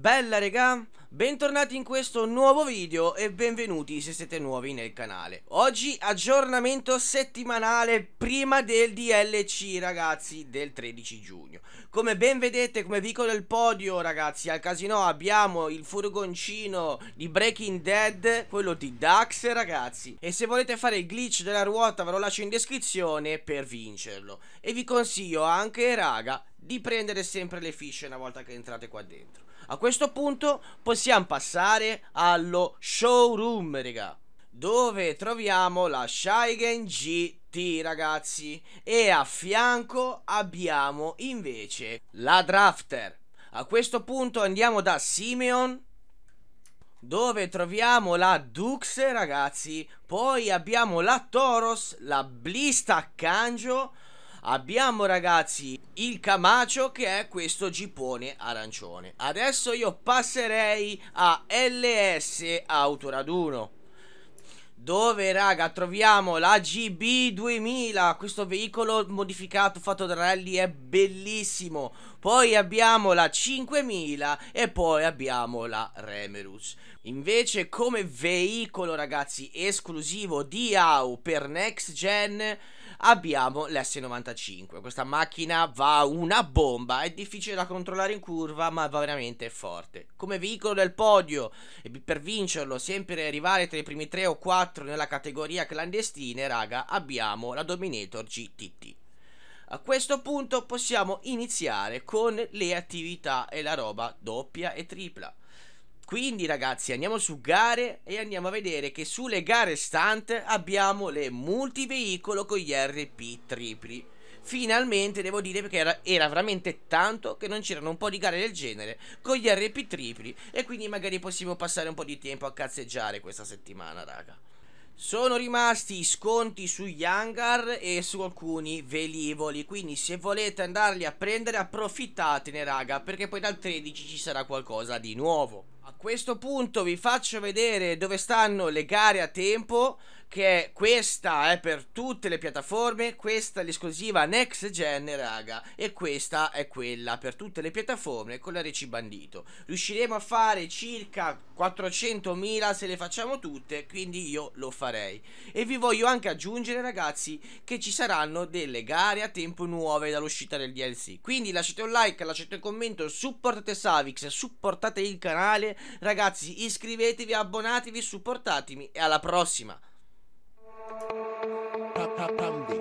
Bella regà Bentornati in questo nuovo video e benvenuti se siete nuovi nel canale Oggi aggiornamento settimanale prima del DLC ragazzi del 13 giugno Come ben vedete come vico del podio ragazzi al casino abbiamo il furgoncino di Breaking Dead Quello di Dax ragazzi E se volete fare il glitch della ruota ve lo lascio in descrizione per vincerlo E vi consiglio anche raga di prendere sempre le fiche una volta che entrate qua dentro a questo punto possiamo possiamo passare allo showroom, raga. Dove troviamo la Shigen GT, ragazzi. E a fianco abbiamo invece la Drafter. A questo punto andiamo da Simeon dove troviamo la Dux, ragazzi. Poi abbiamo la Toros, la Blista Kanjo, Abbiamo ragazzi il camacio che è questo gipone arancione. Adesso io passerei a LS Autoraduno. Dove raga troviamo la GB2000 Questo veicolo modificato fatto da rally è bellissimo Poi abbiamo la 5000 e poi abbiamo la Remerus Invece come veicolo ragazzi esclusivo di AU per next gen Abbiamo l'S95 Questa macchina va una bomba È difficile da controllare in curva ma va veramente forte Come veicolo del podio e per vincerlo sempre arrivare tra i primi 3 o 4 4 nella categoria clandestine, raga, abbiamo la Dominator GTT. A questo punto possiamo iniziare con le attività e la roba doppia e tripla. Quindi ragazzi andiamo su gare e andiamo a vedere che sulle gare stunt abbiamo le multiveicolo con gli RP tripli. Finalmente devo dire perché era, era veramente tanto che non c'erano un po' di gare del genere con gli RP tripli e quindi magari possiamo passare un po' di tempo a cazzeggiare questa settimana raga. Sono rimasti sconti sugli hangar e su alcuni velivoli, quindi se volete andarli a prendere approfittatene raga, perché poi dal 13 ci sarà qualcosa di nuovo. A questo punto vi faccio vedere dove stanno le gare a tempo, che questa è eh, per tutte le piattaforme, questa è l'esclusiva next gen raga e questa è quella per tutte le piattaforme con la Reci Bandito. Riusciremo a fare circa 400.000 se le facciamo tutte, quindi io lo farei. E vi voglio anche aggiungere ragazzi che ci saranno delle gare a tempo nuove dall'uscita del DLC. Quindi lasciate un like, lasciate un commento, supportate Savix, supportate il canale, ragazzi iscrivetevi, abbonatevi, supportatemi e alla prossima. Pam, pam, pam,